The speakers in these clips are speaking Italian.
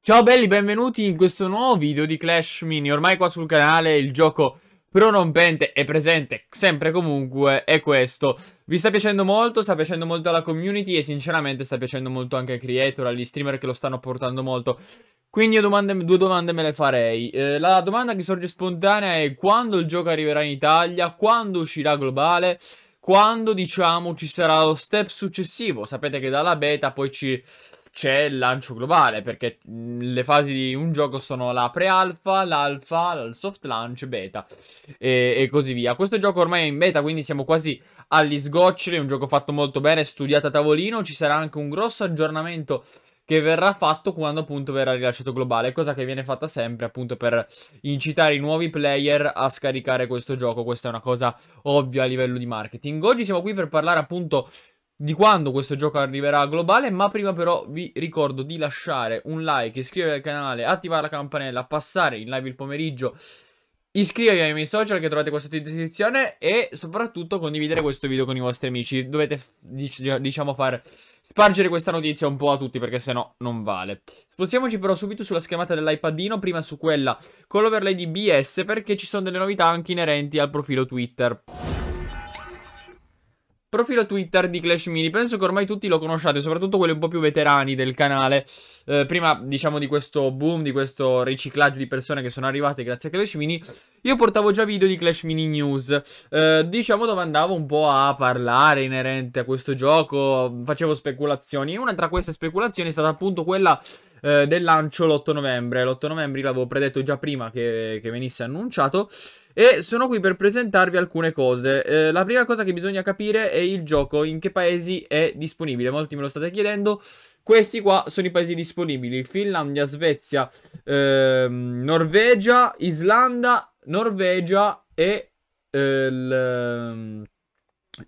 Ciao belli, benvenuti in questo nuovo video di Clash Mini. Ormai qua sul canale il gioco pronompente e presente sempre comunque è questo. Vi sta piacendo molto, sta piacendo molto alla community e sinceramente sta piacendo molto anche ai creator, agli streamer che lo stanno portando molto. Quindi io domande, due domande me le farei. Eh, la domanda che sorge spontanea è quando il gioco arriverà in Italia, quando uscirà globale, quando diciamo ci sarà lo step successivo. Sapete che dalla beta poi ci c'è il lancio globale, perché le fasi di un gioco sono la pre-alfa, l'alfa, il soft launch, beta e, e, così via. Questo gioco ormai è in beta, quindi siamo quasi agli sgoccioli, è un gioco fatto molto bene, studiato a tavolino, ci sarà anche un grosso aggiornamento che verrà fatto quando appunto verrà rilasciato globale, cosa che viene fatta sempre appunto per incitare i nuovi player a scaricare questo gioco, questa è una cosa ovvia a livello di marketing. Oggi siamo qui per parlare appunto di quando questo gioco arriverà globale, ma prima però vi ricordo di lasciare un like, iscrivervi al canale, attivare la campanella, passare in live il pomeriggio, iscrivervi ai miei social che trovate qua sotto in descrizione e soprattutto condividere questo video con i vostri amici. Dovete, dic diciamo, far spargere questa notizia un po' a tutti perché sennò non vale. Spostiamoci però subito sulla schermata dell'iPadino, prima su quella con l'overlay di BS perché ci sono delle novità anche inerenti al profilo Twitter. Profilo Twitter di Clash Mini, penso che ormai tutti lo conosciate, soprattutto quelli un po' più veterani del canale. Eh, prima, diciamo, di questo boom, di questo riciclaggio di persone che sono arrivate grazie a Clash Mini, io portavo già video di Clash Mini News, eh, diciamo dove andavo un po' a parlare inerente a questo gioco, facevo speculazioni. E una tra queste speculazioni è stata appunto quella eh, del lancio l'8 novembre. L'8 novembre l'avevo predetto già prima che, che venisse annunciato. E sono qui per presentarvi alcune cose. Eh, la prima cosa che bisogna capire è il gioco, in che paesi è disponibile. Molti me lo state chiedendo. Questi qua sono i paesi disponibili: Finlandia, Svezia, ehm, Norvegia, Islanda, Norvegia e eh,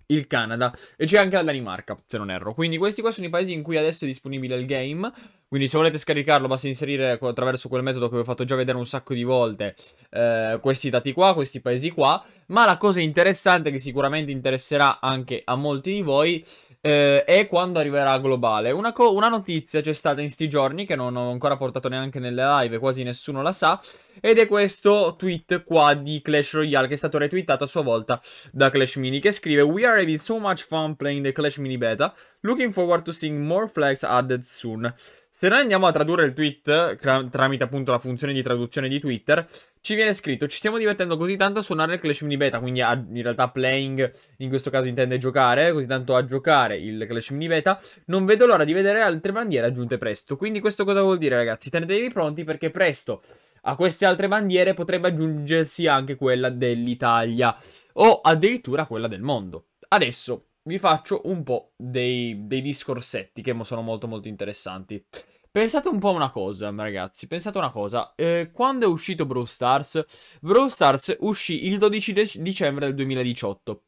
il Canada e c'è anche la Danimarca, se non erro. Quindi questi qua sono i paesi in cui adesso è disponibile il game. Quindi se volete scaricarlo basta inserire attraverso quel metodo che vi ho fatto già vedere un sacco di volte eh, questi dati qua, questi paesi qua. Ma la cosa interessante che sicuramente interesserà anche a molti di voi eh, e quando arriverà globale. Una, co- una notizia c'è stata in sti giorni che non ho ancora portato neanche nelle live, quasi nessuno la sa, ed è questo tweet qua di Clash Royale che è stato retweetato a sua volta da Clash Mini che scrive We are having so much fun playing the Clash Mini beta, looking forward to seeing more flags added soon. Se noi andiamo a tradurre il tweet tramite appunto la funzione di traduzione di Twitter, ci viene scritto: Ci stiamo divertendo così tanto a suonare il Clash Mini Beta. Quindi a, in realtà playing in questo caso intende giocare, così tanto a giocare il Clash Mini Beta. Non vedo l'ora di vedere altre bandiere aggiunte presto. Quindi questo cosa vuol dire, ragazzi? Tenetevi pronti perché presto a queste altre bandiere potrebbe aggiungersi anche quella dell'Italia o addirittura quella del mondo. Adesso vi faccio un po' dei, dei discorsetti che sono molto molto interessanti. Pensate un po' a una cosa, ragazzi, pensate a una cosa. Eh, quando è uscito Brawl Stars? Brawl Stars uscì il 12 de dicembre del 2018,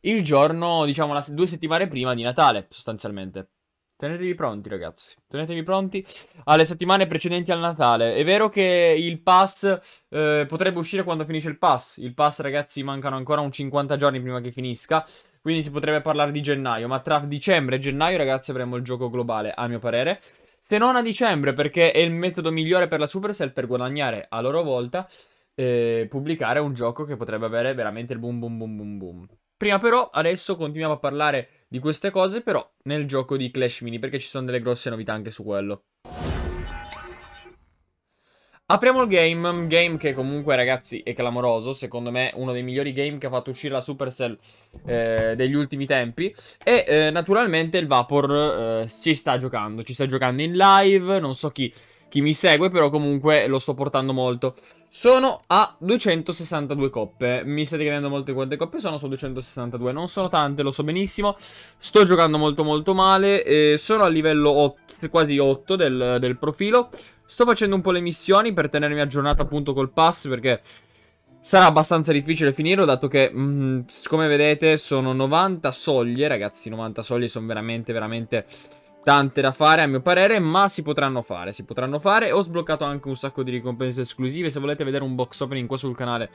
il giorno, diciamo, la, due settimane prima di Natale, sostanzialmente. Tenetevi pronti, ragazzi. Tenetevi pronti alle settimane precedenti al Natale. È vero che il pass eh, potrebbe uscire quando finisce il pass. Il pass, ragazzi, mancano ancora un 50 giorni prima che finisca. Quindi si potrebbe parlare di gennaio. Ma tra dicembre e gennaio, ragazzi, avremo il gioco globale, a mio parere se non a dicembre, perché è il metodo migliore per la Supercell per guadagnare a loro volta eh, pubblicare un gioco che potrebbe avere veramente il boom boom boom boom boom. Prima però, adesso continuiamo a parlare di queste cose, però nel gioco di Clash Mini, perché ci sono delle grosse novità anche su quello. Apriamo il game, game che comunque ragazzi è clamoroso, secondo me uno dei migliori game che ha fatto uscire la Supercell eh, degli ultimi tempi e eh, naturalmente il Vapor eh, ci sta giocando, ci sta giocando in live, non so chi, chi mi segue però comunque lo sto portando molto. Sono a 262 coppe, mi state chiedendo molte quante coppe sono, sono 262, non sono tante, lo so benissimo, sto giocando molto molto male, eh, sono a livello 8, quasi 8 del, del profilo, Sto facendo un po' le missioni per tenermi aggiornato appunto col pass perché... Sarà abbastanza difficile finirlo, dato che, mh, mm, come vedete, sono 90 soglie, ragazzi, 90 soglie sono veramente, veramente tante da fare a mio parere, ma si potranno fare, si potranno fare. Ho sbloccato anche un sacco di ricompense esclusive, se volete vedere un box opening qua sul canale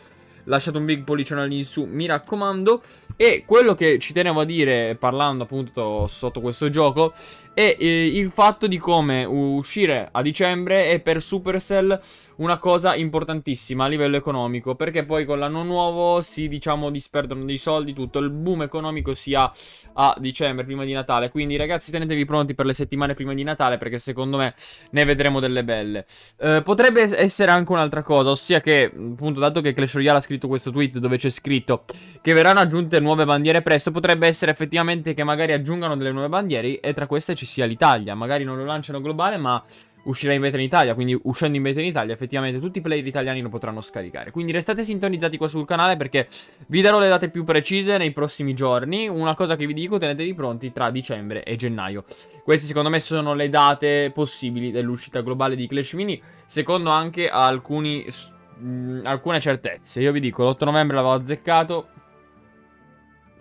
lasciate un big pollicione lì in su, mi raccomando. E quello che ci tenevo a dire, parlando appunto sotto questo gioco, è eh, il fatto di come uscire a dicembre è per Supercell una cosa importantissima a livello economico, perché poi con l'anno nuovo si, diciamo, disperdono dei soldi, tutto il boom economico si ha a dicembre, prima di Natale. Quindi ragazzi tenetevi pronti per le settimane prima di Natale, perché secondo me ne vedremo delle belle. Eh, potrebbe essere anche un'altra cosa, ossia che appunto dato che Clash Royale ha scritto scritto questo tweet dove c'è scritto che verranno aggiunte nuove bandiere presto, potrebbe essere effettivamente che magari aggiungano delle nuove bandiere e tra queste ci sia l'Italia. Magari non lo lanciano globale, ma uscirà in beta in Italia, quindi uscendo in beta in Italia effettivamente tutti i player italiani lo potranno scaricare. Quindi restate sintonizzati qua sul canale perché vi darò le date più precise nei prossimi giorni. Una cosa che vi dico, tenetevi pronti tra dicembre e gennaio. Queste secondo me sono le date possibili dell'uscita globale di Clash Mini, secondo anche alcuni studi mh, mm, alcune certezze. Io vi dico, l'8 novembre l'avevo azzeccato.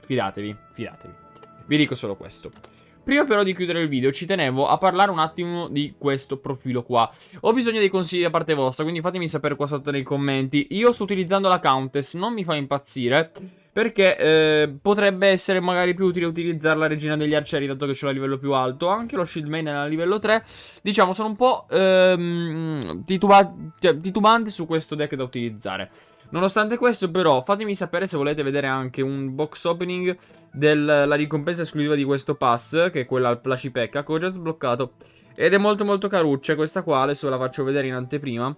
Fidatevi, fidatevi. Vi dico solo questo. Prima però di chiudere il video ci tenevo a parlare un attimo di questo profilo qua Ho bisogno dei consigli da parte vostra quindi fatemi sapere qua sotto nei commenti Io sto utilizzando la Countess, non mi fa impazzire perché eh, potrebbe essere magari più utile utilizzare la regina degli arcieri, dato che ce l'ha a livello più alto. Anche lo shieldman è a livello 3. Diciamo, sono un po' ehm, tituba cioè, titubante su questo deck da utilizzare. Nonostante questo però fatemi sapere se volete vedere anche un box opening della ricompensa esclusiva di questo pass Che è quella al Plashipecca che ho già sbloccato Ed è molto molto caruccia questa qua, adesso ve la faccio vedere in anteprima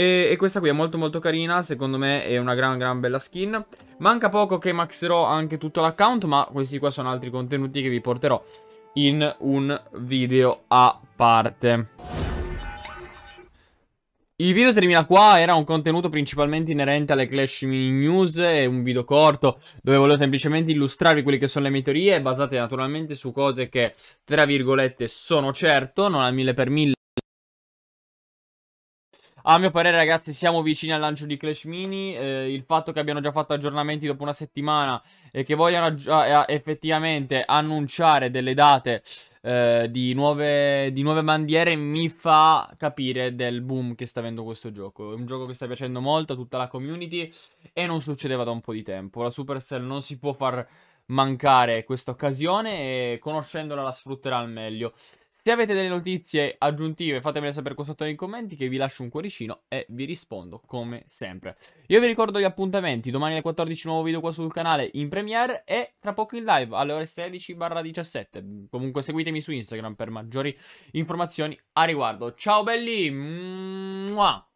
e, e, questa qui è molto molto carina, secondo me è una gran gran bella skin. Manca poco che maxerò anche tutto l'account, ma questi qua sono altri contenuti che vi porterò in un video a parte. Il video termina qua, era un contenuto principalmente inerente alle Clash Mini News, è un video corto dove volevo semplicemente illustrarvi quelle che sono le mie teorie, basate naturalmente su cose che, tra virgolette, sono certo, non al mille per mille a mio parere, ragazzi, siamo vicini al lancio di Clash Mini. Eh, il fatto che abbiano già fatto aggiornamenti dopo una settimana e che vogliano ah, effettivamente annunciare delle date eh, di, nuove, di nuove bandiere mi fa capire del boom che sta avendo questo gioco. È un gioco che sta piacendo molto a tutta la community e non succedeva da un po' di tempo. La Supercell non si può far mancare questa occasione e conoscendola la sfrutterà al meglio. Se avete delle notizie aggiuntive fatemele sapere qua sotto nei commenti che vi lascio un cuoricino e vi rispondo come sempre. Io vi ricordo gli appuntamenti, domani alle 14 nuovo video qua sul canale in premiere e tra poco in live alle ore 16-17. Comunque seguitemi su Instagram per maggiori informazioni a riguardo. Ciao belli! Mua!